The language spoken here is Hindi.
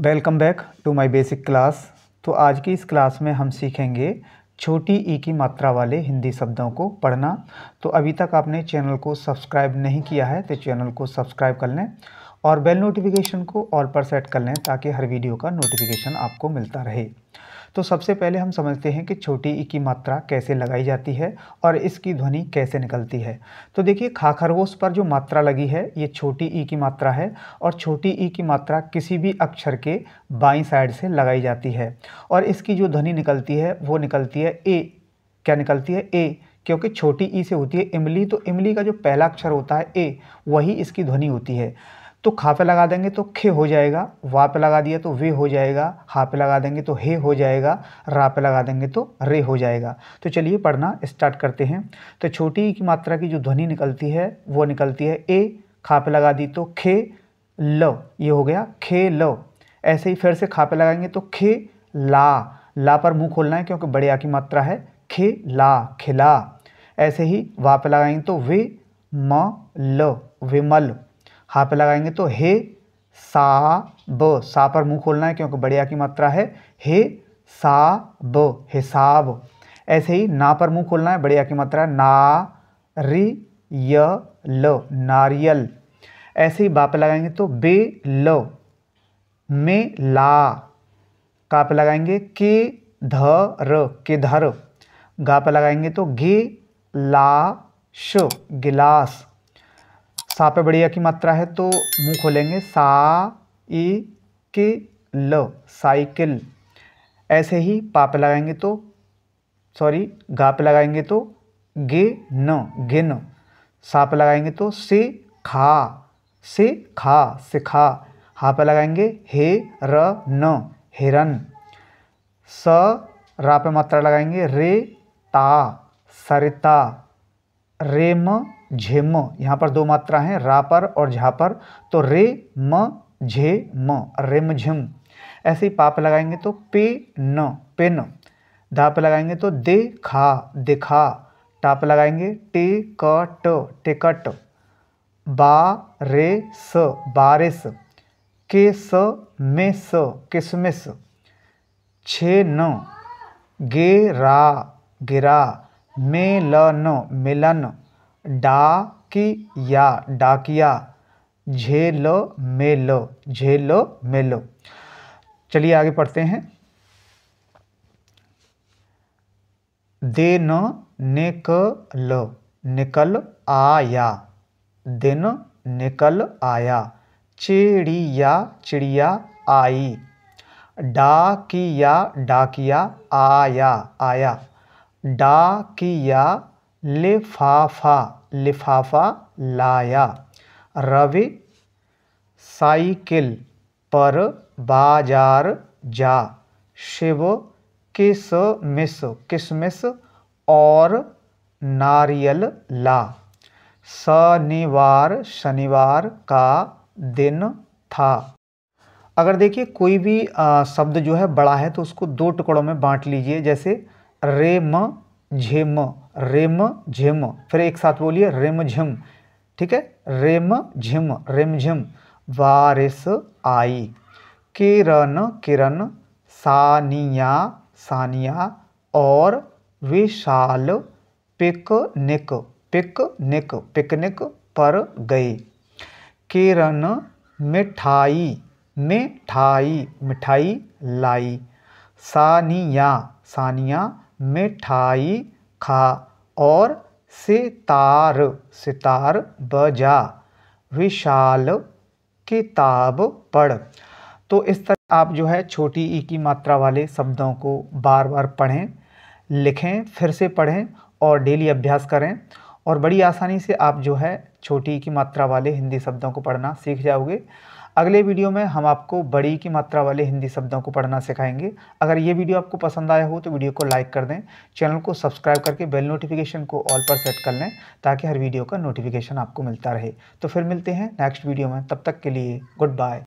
welcome back to my basic class तो आज की इस क्लास में हम सीखेंगे छोटी ई की मात्रा वाले हिंदी शब्दों को पढ़ना तो अभी तक आपने चैनल को सब्सक्राइब नहीं किया है तो चैनल को सब्सक्राइब कर लें और बेल नोटिफिकेशन को ऑल पर सेट कर लें ताकि हर वीडियो का नोटिफिकेशन आपको मिलता रहे तो सबसे पहले हम समझते हैं कि छोटी ई की मात्रा कैसे लगाई जाती है और इसकी ध्वनि कैसे निकलती है तो देखिए खा खरगोश पर जो मात्रा लगी है ये छोटी ई की मात्रा है और छोटी ई की मात्रा किसी भी अक्षर के बाई साइड से लगाई जाती है और इसकी जो ध्वनि निकलती है वो निकलती है ए क्या निकलती है ए क्योंकि छोटी ई से होती है इमली तो इमली का जो पहला अक्षर होता है ए वही इसकी ध्वनि होती है तो खा पे लगा देंगे तो खे हो जाएगा वा पे लगा दिया तो वे हो जाएगा हा पे लगा देंगे तो हे हो जाएगा रा पे लगा देंगे तो रे हो जाएगा तो चलिए पढ़ना स्टार्ट करते हैं तो छोटी की मात्रा की जो ध्वनि निकलती है वो निकलती है ए खा पे लगा दी तो खे ल ये हो गया खे ल ऐसे ही फिर से खा पे लगाएंगे तो खे ला ला पर मुँह खोलना है क्योंकि बड़े आ की मात्रा है खे ला खिला ऐसे ही वा पे लगाएंगे तो वे म ल विमल हा पे लगाएंगे तो हे सा ब सा पर मुंह खोलना है क्योंकि बढ़िया की मात्रा है हे सा ब हिसाब ऐसे ही ना पर मुंह खोलना है बढ़िया की मात्रा है ना री य ल नारियल ऐसे ही बा पे लगाएंगे तो बे ल मे ला का पे लगाएंगे के ध र के धर गा पे लगाएंगे तो गे ला श गिलास सा पे बड़ी की मात्रा है तो मुंह खोलेंगे सा ई के ल साइकिल ऐसे ही पा पे लगाएंगे तो सॉरी गा पे लगाएंगे तो गे न गिन सा पे लगाएंगे तो से खा से खा सिखा हा पे लगाएंगे हे र न हिरन स रा पे मात्रा लगाएंगे रे ता सरिता रेम झेम यहाँ पर दो मात्रा हैं रा पर और झा पर तो रे म झे म रेम झिम ऐसे ही पाप लगाएंगे तो पे न न धा पे लगाएंगे तो दे खा दिखा टाप लगाएंगे टे क ट टिकट बा रे स बारिश के स मे स किसमिस छे न गे रा गिरा मे ल न मिलन डाकिया डाकिया झेलो मेलो झेलो मेलो चलिए आगे पढ़ते हैं दिन निकल निकल आया दिन निकल आया चिड़िया चिड़िया आई डाकिया डाकिया आया आया डाकिया लिफाफा लिफाफा लाया रवि साइकिल पर बाजार जा शिव किस मिस किसमिस और नारियल ला शनिवार शनिवार का दिन था अगर देखिए कोई भी आ, शब्द जो है बड़ा है तो उसको दो टुकड़ों में बांट लीजिए जैसे रेम झेम रेम झेम फिर एक साथ बोलिए रेम झिम ठीक है रेम झिम रेम झिम वारिस आई किरण किरण सानिया सानिया और विशाल पिकनिक पिकनिक पिकनिक पर गए किरण मिठाई मिठाई मिठाई लाई सानिया सानिया मिठाई खा और सितार सितार बजा विशाल किताब पढ़ तो इस तरह आप जो है छोटी ई की मात्रा वाले शब्दों को बार बार पढ़ें लिखें फिर से पढ़ें और डेली अभ्यास करें और बड़ी आसानी से आप जो है छोटी की मात्रा वाले हिंदी शब्दों को पढ़ना सीख जाओगे अगले वीडियो में हम आपको बड़ी की मात्रा वाले हिंदी शब्दों को पढ़ना सिखाएंगे अगर ये वीडियो आपको पसंद आया हो तो वीडियो को लाइक कर दें चैनल को सब्सक्राइब करके बेल नोटिफिकेशन को ऑल पर सेट कर लें ताकि हर वीडियो का नोटिफिकेशन आपको मिलता रहे तो फिर मिलते हैं नेक्स्ट वीडियो में तब तक के लिए गुड बाय